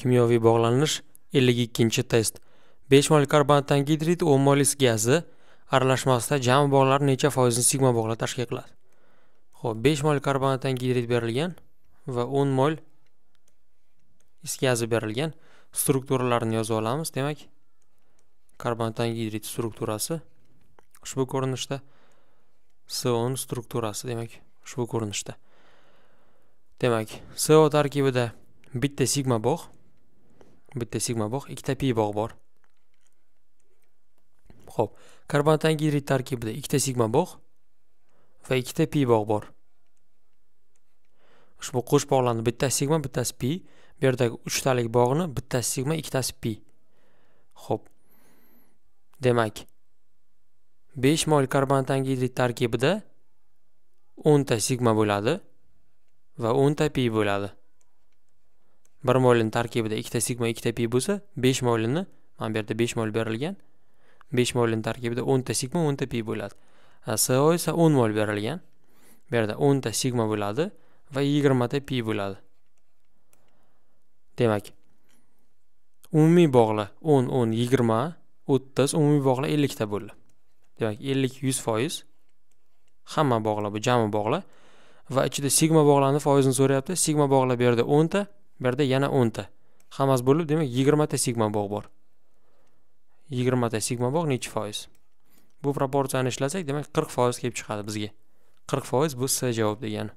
kimyoviy bog'lanish 52 test 5 mol karbonatangidrid 10 mol is gazi aralashmasida jami bog'lar necha foizni sigma bog'lar tashkil qiladi ho'p 5 mol gidrid berilgan va 10 mol is gazi berilgan strukturalarini yozib olamiz demak gidrid strukturasi ushbu ko'rinishda co strukturasi demak ushbu ko'rinishda demak co tarkibida bitta sigma bog' bitta sigma bog' ikkita pi bog' bor ho'p karbonatangidrid tarkibida ikkita sigma bog' va ikkita pi bog' bor ushbu qo'sh bog'larni bittasi sigma bittasi pi bu yerdagi uchtalik bog'ni bittasi sigma ikkitasi pi ho'p demak besh moyl karbonatangidrid tarkibida o'nta sigma bo'ladi va o'nta pi bo'ladi bir molini tarkibida ikkita sigma ikkita pi bo'lsa besh molini mana bu yerda besh mol berilgan besh molini tarkibida o'nta sigma o'nta pi bo'ladi so esa o'n mol berilgan bu yerda o'nta sigma bo'ladi va yigirmata pi bo'ladi demak umumiy bog'la o'n o'n yigirma o'ttiz umumiy bog'la ellikta bo'ldi demak ellik yuz foiz hamma bog'lar bu jami bog'lar va ichida sigma bog'larni foizini so'rayapti sigma bog'lar bu yerda o'nta bu yerda yana o'nta hammasi bo'lib demak yigirmata sigma bog' bor yigirmata sigma bog' nechi foiz bu proporsiyani ishlasak demak qirq foiz kelib chiqadi bizga qirq foiz bu s javob degani